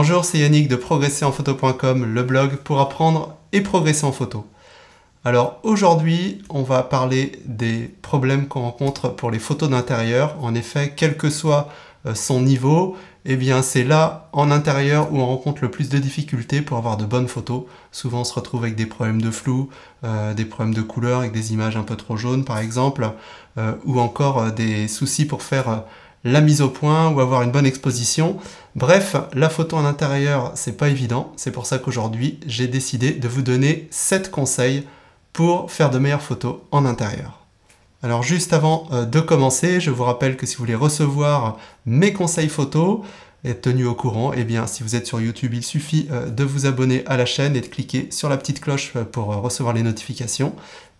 Bonjour, c'est Yannick de progresser-en-photo.com, le blog pour apprendre et progresser en photo. Alors aujourd'hui, on va parler des problèmes qu'on rencontre pour les photos d'intérieur. En effet, quel que soit euh, son niveau, eh bien c'est là, en intérieur, où on rencontre le plus de difficultés pour avoir de bonnes photos. Souvent, on se retrouve avec des problèmes de flou, euh, des problèmes de couleur, avec des images un peu trop jaunes, par exemple, euh, ou encore des soucis pour faire la mise au point ou avoir une bonne exposition. Bref, la photo en intérieur, c'est pas évident. C'est pour ça qu'aujourd'hui, j'ai décidé de vous donner 7 conseils pour faire de meilleures photos en intérieur. Alors juste avant euh, de commencer, je vous rappelle que si vous voulez recevoir mes conseils photo être tenu au courant, et eh bien si vous êtes sur YouTube, il suffit euh, de vous abonner à la chaîne et de cliquer sur la petite cloche euh, pour recevoir les notifications.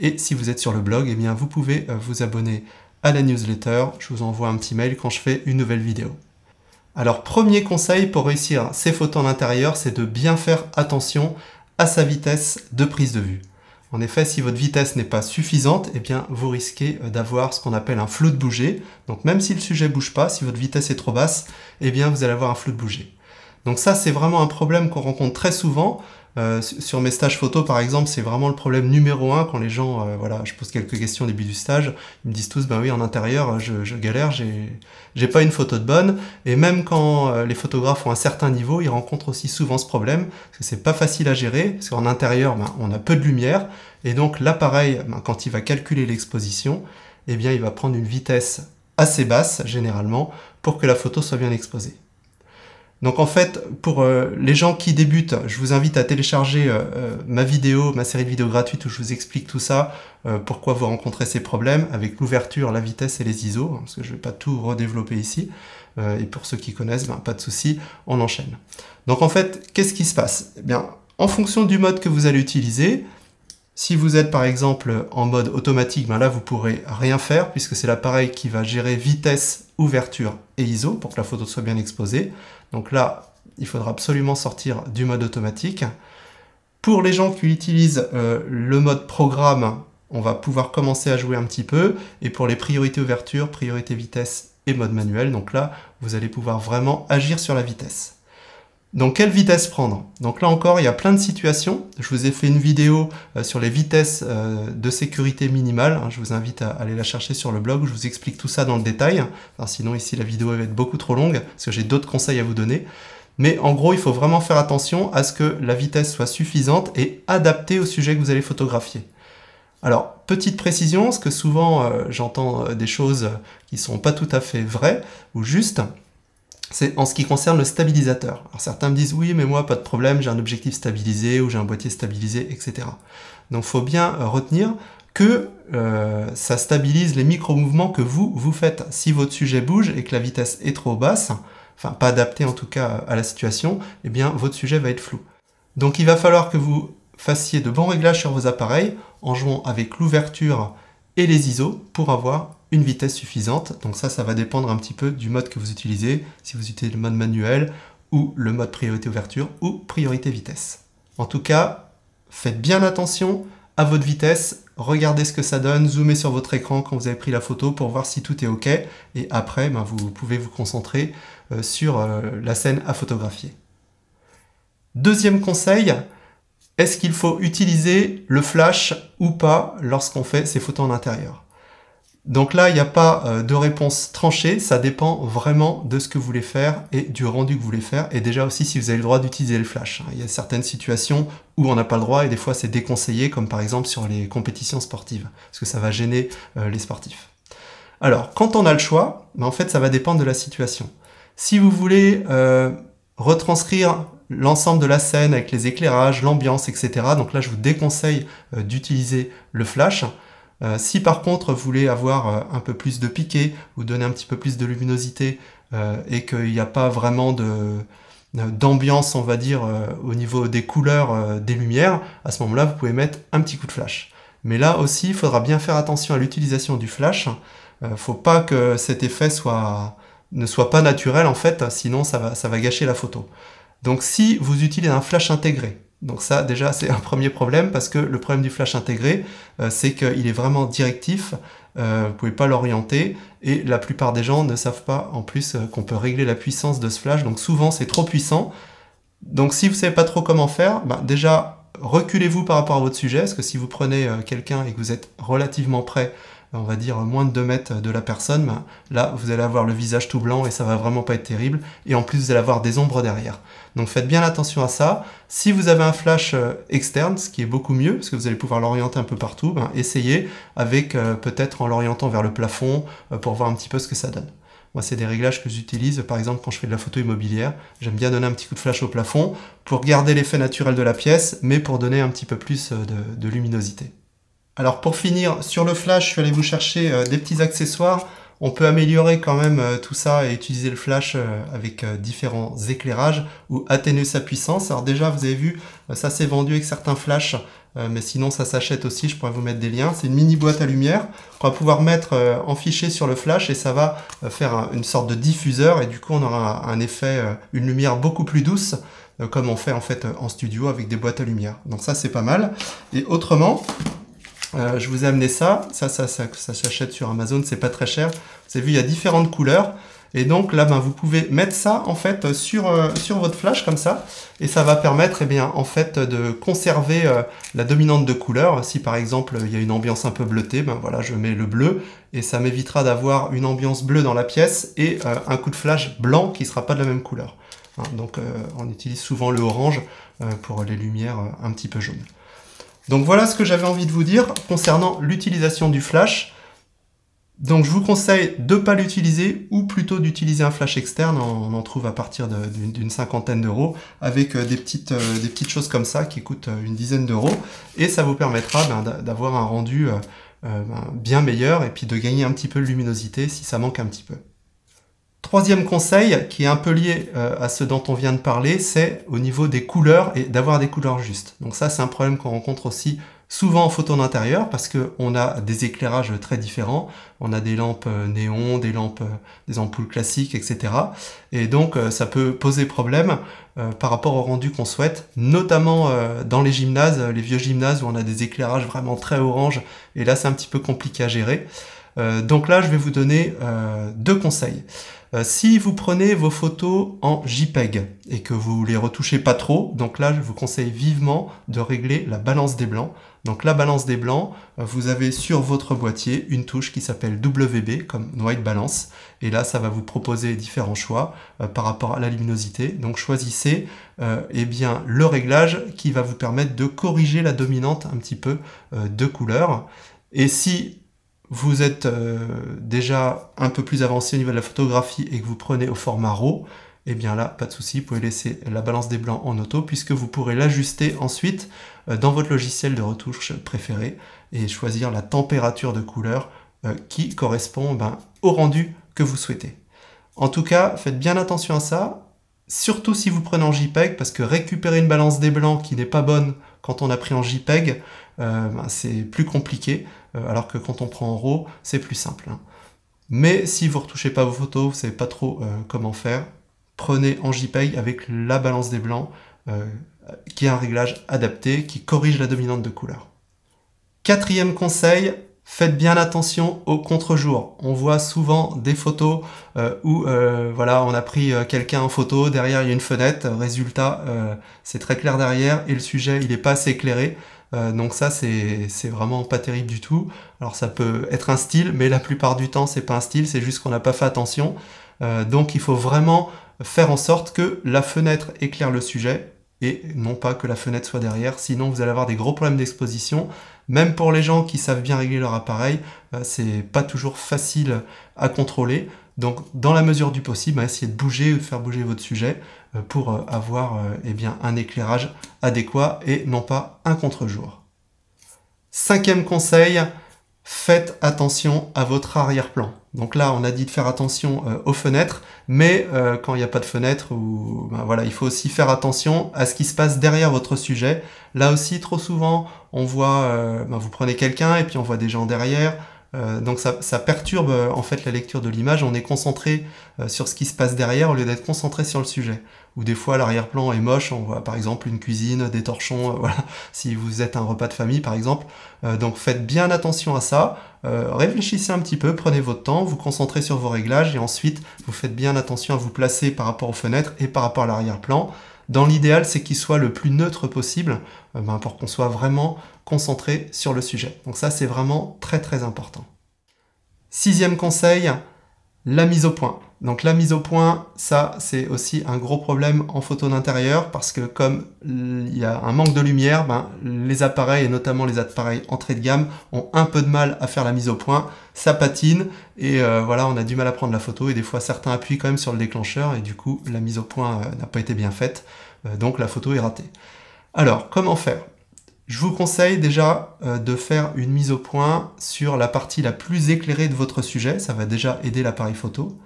Et si vous êtes sur le blog, et eh bien vous pouvez vous abonner à la newsletter. Je vous envoie un petit mail quand je fais une nouvelle vidéo. Alors premier conseil pour réussir ces photos en intérieur, c'est de bien faire attention à sa vitesse de prise de vue. En effet, si votre vitesse n'est pas suffisante, eh bien, vous risquez euh, d'avoir ce qu'on appelle un flou de bouger. Donc même si le sujet bouge pas, si votre vitesse est trop basse, eh bien, vous allez avoir un flou de bouger. Donc ça, c'est vraiment un problème qu'on rencontre très souvent. Euh, sur mes stages photo, par exemple, c'est vraiment le problème numéro un quand les gens, euh, voilà, je pose quelques questions au début du stage, ils me disent tous, ben oui, en intérieur, euh, je, je galère, j'ai pas une photo de bonne. Et même quand les photographes ont un certain niveau, ils rencontrent aussi souvent ce problème, parce que c'est pas facile à gérer, parce qu'en intérieur, ben, on a peu de lumière, et donc l'appareil, ben, quand il va calculer l'exposition, eh bien, il va prendre une vitesse assez basse, généralement, pour que la photo soit bien exposée. Donc en fait, pour euh, les gens qui débutent, je vous invite à télécharger euh, euh, ma vidéo, ma série de vidéos gratuites où je vous explique tout ça, pourquoi vous rencontrez ces problèmes avec l'ouverture, la vitesse et les ISO, hein, parce que je ne vais pas tout redévelopper ici. et pour ceux qui connaissent, ben, pas de souci, on enchaîne. Donc en fait, qu'est-ce qui se passe eh bien, En fonction du mode que vous allez utiliser, si vous êtes par exemple en mode automatique, ben là vous pourrez rien faire puisque c'est l'appareil qui va gérer vitesse, ouverture et ISO pour que la photo soit bien exposée. Donc là, il faudra absolument sortir du mode automatique. Pour les gens qui utilisent euh, le mode programme, on va pouvoir commencer à jouer un petit peu. Et pour les priorités ouverture, priorité vitesse et mode manuel, donc là, vous allez pouvoir vraiment agir sur la vitesse. Donc quelle vitesse prendre Donc là encore, il y a plein de situations. Je vous ai fait une vidéo euh, sur les vitesses euh, de sécurité minimale. Hein. Je vous invite à aller la chercher sur le blog. Je vous explique tout ça dans le détail. Hein. sinon ici, la vidéo va être beaucoup trop longue parce que j'ai d'autres conseils à vous donner. Mais en gros, il faut vraiment faire attention à ce que la vitesse soit suffisante et adaptée au sujet que vous allez photographier. Alors, petite précision, parce que souvent euh, j'entends des choses qui ne sont pas tout à fait vraies ou justes c'est en ce qui concerne le stabilisateur. Alors certains me disent oui, mais moi pas de problème, j'ai un objectif stabilisé ou j'ai un boîtier stabilisé, etc. Donc faut bien euh, retenir que euh, ça stabilise les micro-mouvements que vous, vous faites. Si votre sujet bouge et que la vitesse est trop basse, enfin pas adaptée en tout cas à la situation, eh bien votre sujet va être flou. Donc il va falloir que vous fassiez de bons réglages sur vos appareils en jouant avec l'ouverture et les ISO pour avoir une vitesse suffisante. Donc ça, ça va dépendre un petit peu du mode que vous utilisez, si vous utilisez le mode manuel ou le mode priorité ouverture ou priorité vitesse. En tout cas, faites bien attention à votre vitesse, regardez ce que ça donne, zoomez sur votre écran quand vous avez pris la photo pour voir si tout est OK, et après, ben, vous pouvez vous concentrer euh, sur euh, la scène à photographier. Deuxième conseil, est-ce qu'il faut utiliser le flash ou pas lorsqu'on fait ses photos en intérieur donc là, il n'y a pas euh, de réponse tranchée, ça dépend vraiment de ce que vous voulez faire et du rendu que vous voulez faire, et déjà aussi si vous avez le droit d'utiliser le flash. Il y a certaines situations où on n'a pas le droit, et des fois c'est déconseillé, comme par exemple sur les compétitions sportives, parce que ça va gêner euh, les sportifs. Alors, quand on a le choix, ben, en fait, ça va dépendre de la situation. Si vous voulez euh, retranscrire l'ensemble de la scène avec les éclairages, l'ambiance, etc., donc là, je vous déconseille d'utiliser le flash. Euh, si par contre vous voulez avoir euh, un peu plus de piqué ou donner un petit peu plus de luminosité euh, et qu'il n'y a pas vraiment d'ambiance on va dire au niveau des couleurs des lumières à ce moment là vous pouvez mettre un petit coup de flash mais là aussi il faudra bien faire attention à l'utilisation du flash faut pas que cet effet soit ne soit pas naturel en fait sinon ça va gâcher la photo donc si vous utilisez un flash intégré donc ça, déjà, c'est un premier problème parce que le problème du flash intégré, euh, c'est qu'il est vraiment directif, euh, vous ne pouvez pas l'orienter et la plupart des gens ne savent pas en plus euh, qu'on peut régler la puissance de ce flash. Donc souvent, c'est trop puissant. Donc si vous ne savez pas trop comment faire, bah, déjà, reculez-vous par rapport à votre sujet parce que si vous prenez quelqu'un et que vous êtes relativement prêt, on va dire moins de 2 mètres de la personne, là vous allez avoir le visage tout blanc et ça va vraiment pas être terrible. Et en plus vous allez avoir des ombres derrière. Donc faites bien attention à ça. Si vous avez un flash euh, externe, ce qui est beaucoup mieux, parce que vous allez pouvoir l'orienter un peu partout, ben, essayez avec euh, peut-être en l'orientant vers le plafond euh, pour voir un petit peu ce que ça donne. Moi, c'est des réglages que j'utilise, par exemple, quand je fais de la photo immobilière. J'aime bien donner un petit coup de flash au plafond pour garder l'effet naturel de la pièce, mais pour donner un petit peu plus de luminosité. Alors pour finir, sur le flash, je suis allé vous chercher euh, des petits accessoires. On peut améliorer quand même euh, tout ça et utiliser le flash euh, avec différents éclairages ou atténuer sa puissance. Alors déjà, vous avez vu, ça s'est vendu avec certains flashs, mais sinon ça s'achète aussi, je pourrais vous mettre des liens. C'est une mini boîte à lumière qu'on va pouvoir mettre en fichier sur le flash et ça va faire une sorte de diffuseur et du coup on aura un effet, une lumière beaucoup plus douce comme on fait en fait en studio avec des boîtes à lumière. Donc ça c'est pas mal. Et autrement, euh, je vous ai amené ça. Ça, ça, ça, s'achète sur Amazon, c'est pas très cher. Vous avez vu, il y a différentes couleurs. Et donc là, ben, vous pouvez mettre ça en fait sur, euh, sur votre flash comme ça, et ça va permettre eh bien, en fait de conserver euh, la dominante de couleur. Si par exemple il y a une ambiance un peu bleutée, ben voilà, je mets le bleu et ça m'évitera d'avoir une ambiance bleue dans la pièce et un coup de flash blanc qui sera pas de la même couleur. Hein, donc on utilise souvent le orange pour les lumières un petit peu jaunes. Donc voilà ce que j'avais envie de vous dire concernant l'utilisation du flash. Donc je vous conseille de ne pas l'utiliser ou plutôt d'utiliser un flash externe. On en trouve à partir d'une cinquantaine d'euros avec euh, des petites, euh, des petites, choses comme ça qui coûtent euh, une dizaine d'euros. Et ça vous permettra ben, d'avoir un rendu ben, bien meilleur et puis de gagner un petit peu de luminosité si ça manque un petit peu. Troisième conseil, qui est un peu lié euh, à ce dont on vient de parler, c'est au niveau des couleurs et d'avoir des couleurs justes. Donc ça, c'est un problème qu'on rencontre aussi souvent en photo d'intérieur parce qu'on a des éclairages très différents. On a des lampes euh, néons, des lampes, euh, des ampoules classiques, etc. Et donc ça peut poser problème par rapport au rendu qu'on souhaite, notamment dans les gymnases, les vieux gymnases où on a des éclairages vraiment très orange. Et là, c'est un petit peu compliqué à gérer. Euh, donc là, je vais vous donner euh, deux conseils. Euh, si vous prenez vos photos en JPEG et que vous les retouchez pas trop, donc là, je vous conseille vivement de régler la balance des blancs. Donc la balance des blancs, vous avez sur votre boîtier une touche qui s'appelle WB comme White Balance. Et là, ça va vous proposer différents choix par rapport à la luminosité. Donc choisissez eh bien, le réglage qui va vous permettre de corriger la dominante un petit peu de couleur. Et si vous êtes euh, déjà un peu plus avancé au niveau de la photographie et que vous prenez au format RAW, et eh bien là, pas de souci, vous pouvez laisser la balance des blancs en auto puisque vous pourrez l'ajuster ensuite euh, dans votre logiciel de retouche préféré et choisir la température de couleur euh, qui correspond ben, au rendu que vous souhaitez. En tout cas, faites bien attention à ça, surtout si vous prenez en JPEG parce que récupérer une balance des blancs qui n'est pas bonne quand on a pris en JPEG, ben, c'est plus compliqué. Euh, alors que quand on prend en RAW, c'est plus simple. Hein. Mais si vous ne retouchez pas vos photos, vous ne savez pas trop euh, comment faire, prenez en JPEG avec la balance des blancs, euh, qui est un réglage adapté, qui corrige la dominante de couleur. Quatrième conseil, faites bien attention au contre jours On voit souvent des photos où voilà, on a pris quelqu'un en photo, derrière il y a une fenêtre, résultat c'est très clair derrière et le sujet il n'est pas assez éclairé. Euh, donc ça, c'est vraiment pas terrible du tout. Alors ça peut être un style, mais la plupart du temps, c'est pas un style, c'est juste qu'on n'a pas fait attention. Euh, donc il faut vraiment faire en sorte que la fenêtre éclaire le sujet et non pas que la fenêtre soit derrière, sinon vous allez avoir des gros problèmes d'exposition. Même pour les gens qui savent bien régler leur appareil, euh, c'est pas toujours facile à contrôler. Donc dans la mesure du possible, bah, essayez de bouger de faire bouger votre sujet. Euh, pour euh, avoir euh, eh bien, un éclairage adéquat et non pas un contre-jour. Cinquième conseil, faites attention à votre arrière-plan. Donc là, on a dit de faire attention aux fenêtres, mais quand il n'y a pas de fenêtre, ou, ben voilà, il faut aussi faire attention à ce qui se passe derrière votre sujet. Là aussi, trop souvent, on voit, ben vous prenez quelqu'un et puis on voit des gens derrière, euh, donc ça, perturbe euh, en fait la lecture de l'image, on est concentré euh, sur ce qui se passe derrière au lieu d'être concentré sur le sujet. Ou des fois l'arrière-plan est moche, on voit par exemple une cuisine, des torchons, voilà, si vous êtes un repas de famille par exemple. donc faites bien attention à ça, réfléchissez un petit peu, prenez votre temps, vous concentrez sur vos réglages et ensuite vous faites bien attention à vous placer par rapport aux fenêtres et par rapport à l'arrière-plan. Dans l'idéal, c'est qu'il soit le plus neutre possible euh, ben, pour qu'on soit vraiment concentré sur le sujet. Donc ça, c'est vraiment très très important. Sixième conseil, la mise au point. Donc la mise au point, ça c'est aussi un gros problème en photo d'intérieur parce que comme il y a un manque de lumière, ben, les appareils et notamment les appareils entrée de gamme ont un peu de mal à faire la mise au point, ça patine et euh, voilà on a du mal à prendre la photo et des fois certains appuient quand même sur le déclencheur et du coup la mise au point euh, n'a pas été bien faite, euh, donc la photo est ratée. Alors comment faire je vous conseille déjà de faire une mise au point sur la partie la plus éclairée de votre sujet, ça va déjà aider l'appareil photo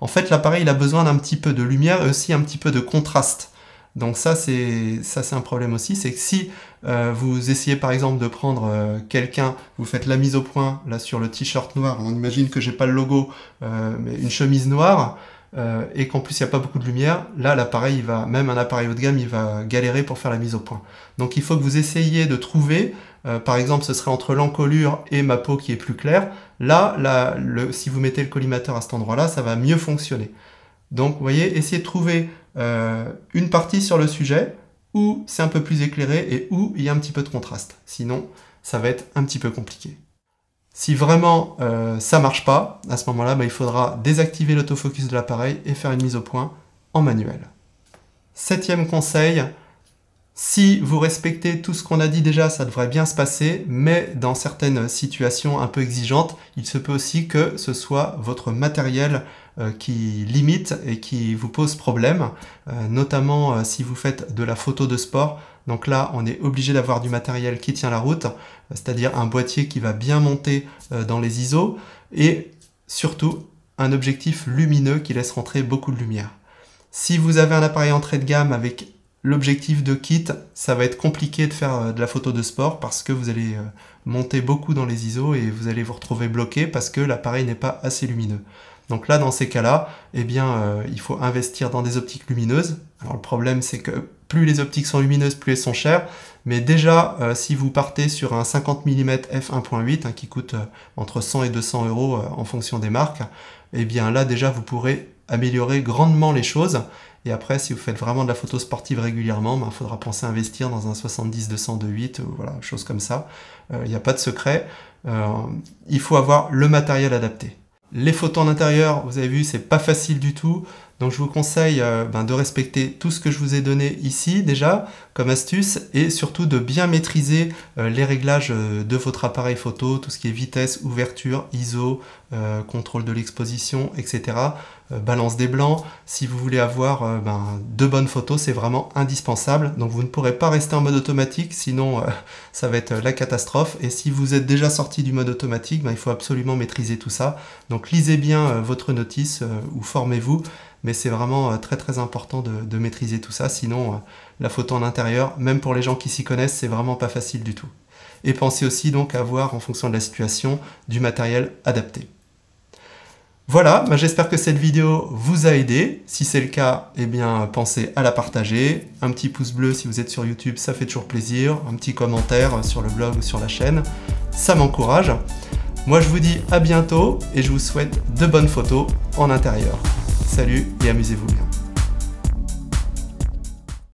en fait l'appareil il a besoin d'un petit peu de lumière et aussi un petit peu de contraste. Donc ça c'est ça c'est un problème aussi, c'est que si euh, vous essayez par exemple de prendre euh, quelqu'un, vous faites la mise au point là sur le t-shirt noir, on imagine que j'ai pas le logo, euh, mais une chemise noire, et qu'en plus il n'y a pas beaucoup de lumière, là l'appareil il va, même un appareil haut de gamme, il va galérer pour faire la mise au point. Donc il faut que vous essayiez de trouver euh, par exemple, ce serait entre l'encolure et ma peau qui est plus claire. Là, si vous mettez le collimateur à cet endroit-là, ça va mieux fonctionner. Donc, vous voyez, essayez de trouver euh, une partie sur le sujet où c'est un peu plus éclairé et où il y a un petit peu de contraste. Sinon, ça va être un petit peu compliqué. Si vraiment euh, ça ne marche pas, à ce moment-là, bah, il faudra désactiver l'autofocus de l'appareil et faire une mise au point en manuel. Septième conseil, si vous respectez tout ce qu'on a dit déjà, ça devrait bien se passer, mais dans certaines situations un peu exigeantes, il se peut aussi que ce soit votre matériel euh, qui limite et qui vous pose problème, euh, notamment euh, si vous faites de la photo de sport. Donc là, on est obligé d'avoir du matériel qui tient la route, c'est-à-dire un boîtier qui va bien monter dans les ISO et surtout un objectif lumineux qui laisse rentrer beaucoup de lumière. Si vous avez un appareil entrée de gamme avec L'objectif de kit, ça va être compliqué de faire euh, de la photo de sport parce que vous allez euh, monter beaucoup dans les ISO et vous allez vous retrouver bloqué parce que l'appareil n'est pas assez lumineux. Donc là, dans ces cas-là, eh bien, euh, il faut investir dans des optiques lumineuses. Alors le problème, c'est que plus les optiques sont lumineuses, plus elles sont chères. Mais déjà, si vous partez sur un 50 mm f1.8 qui coûte entre 100 et 200 euros en fonction des marques, eh bien là déjà, vous pourrez améliorer grandement les choses. Et après, si vous faites vraiment de la photo sportive régulièrement, il ben, faudra penser à investir dans un 70-200 2.8, voilà, chose comme ça. Il euh, n'y a pas de secret. Euh, il faut avoir le matériel adapté. Les photos en intérieur, vous avez vu, c'est pas facile du tout. Donc je vous conseille euh, ben, de respecter tout ce que je vous ai donné ici déjà comme astuce et surtout de bien maîtriser euh, les réglages euh, de votre appareil photo, tout ce qui est vitesse, ouverture, ISO, contrôle de l'exposition, etc. balance des blancs. Si vous voulez avoir ben, de bonnes photos, c'est vraiment indispensable. Donc vous ne pourrez pas rester en mode automatique, sinon ça va être la catastrophe. Et si vous êtes déjà sorti du mode automatique, ben, il faut absolument maîtriser tout ça. Donc lisez bien votre notice ou formez-vous mais c'est vraiment euh, très très important de, maîtriser tout ça, sinon euh, la photo en intérieur, même pour les gens qui s'y connaissent, c'est vraiment pas facile du tout. Et pensez aussi donc à avoir en fonction de la situation du matériel adapté. Voilà, bah, j'espère que cette vidéo vous a aidé. Si c'est le cas, eh bien, pensez à la partager. Un petit pouce bleu si vous êtes sur YouTube, ça fait toujours plaisir. Un petit commentaire sur le blog ou sur la chaîne, ça m'encourage. Moi, je vous dis à bientôt et je vous souhaite de bonnes photos en intérieur. Salut et amusez-vous bien.